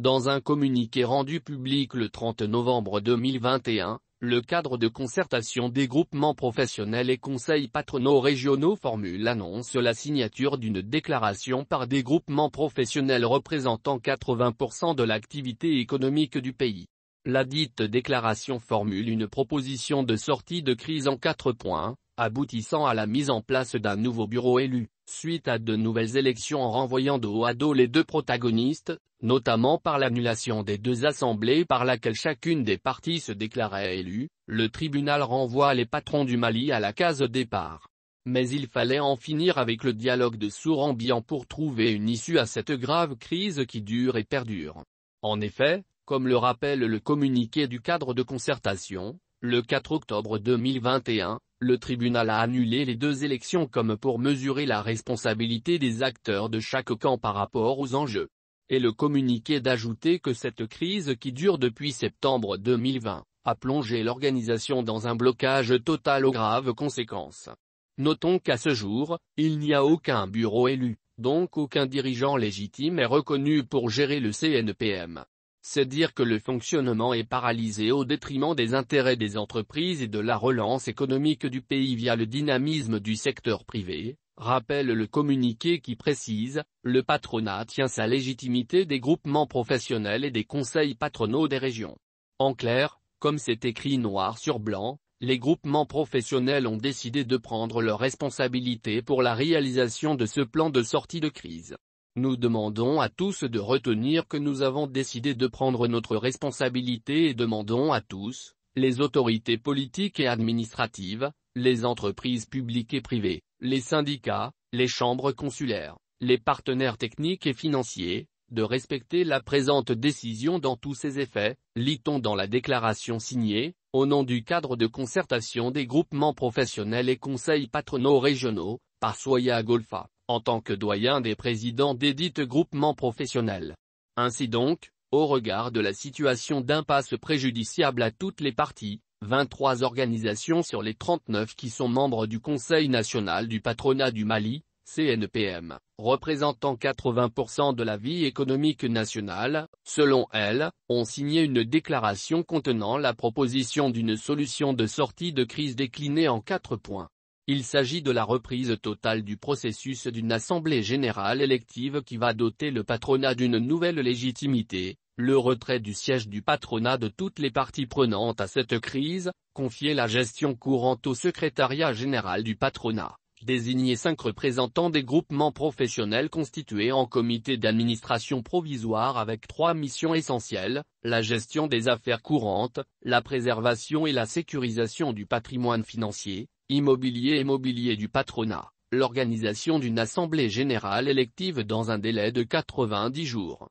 Dans un communiqué rendu public le 30 novembre 2021, le cadre de concertation des groupements professionnels et conseils patronaux régionaux formule de la signature d'une déclaration par des groupements professionnels représentant 80% de l'activité économique du pays. La dite déclaration formule une proposition de sortie de crise en quatre points, aboutissant à la mise en place d'un nouveau bureau élu, suite à de nouvelles élections en renvoyant de haut à dos les deux protagonistes, notamment par l'annulation des deux assemblées par laquelle chacune des parties se déclarait élue, le tribunal renvoie les patrons du Mali à la case départ. Mais il fallait en finir avec le dialogue de ambiant pour trouver une issue à cette grave crise qui dure et perdure. En effet, comme le rappelle le communiqué du cadre de concertation, le 4 octobre 2021, le tribunal a annulé les deux élections comme pour mesurer la responsabilité des acteurs de chaque camp par rapport aux enjeux. Et le communiqué d'ajouter que cette crise qui dure depuis septembre 2020, a plongé l'organisation dans un blocage total aux graves conséquences. Notons qu'à ce jour, il n'y a aucun bureau élu, donc aucun dirigeant légitime est reconnu pour gérer le CNPM c'est dire que le fonctionnement est paralysé au détriment des intérêts des entreprises et de la relance économique du pays via le dynamisme du secteur privé, rappelle le communiqué qui précise, le patronat tient sa légitimité des groupements professionnels et des conseils patronaux des régions. En clair, comme c'est écrit noir sur blanc, les groupements professionnels ont décidé de prendre leurs responsabilités pour la réalisation de ce plan de sortie de crise. Nous demandons à tous de retenir que nous avons décidé de prendre notre responsabilité et demandons à tous, les autorités politiques et administratives, les entreprises publiques et privées, les syndicats, les chambres consulaires, les partenaires techniques et financiers, de respecter la présente décision dans tous ses effets, lit-on dans la déclaration signée, au nom du cadre de concertation des groupements professionnels et conseils patronaux régionaux, par Soya Golfa en tant que doyen des présidents d'édite groupements professionnels. Ainsi donc, au regard de la situation d'impasse préjudiciable à toutes les parties, 23 organisations sur les 39 qui sont membres du Conseil national du patronat du Mali, CNPM, représentant 80% de la vie économique nationale, selon elle, ont signé une déclaration contenant la proposition d'une solution de sortie de crise déclinée en quatre points. Il s'agit de la reprise totale du processus d'une assemblée générale élective qui va doter le patronat d'une nouvelle légitimité, le retrait du siège du patronat de toutes les parties prenantes à cette crise, confier la gestion courante au secrétariat général du patronat, désigner cinq représentants des groupements professionnels constitués en comité d'administration provisoire avec trois missions essentielles, la gestion des affaires courantes, la préservation et la sécurisation du patrimoine financier, Immobilier et mobilier du patronat, l'organisation d'une assemblée générale élective dans un délai de 90 jours.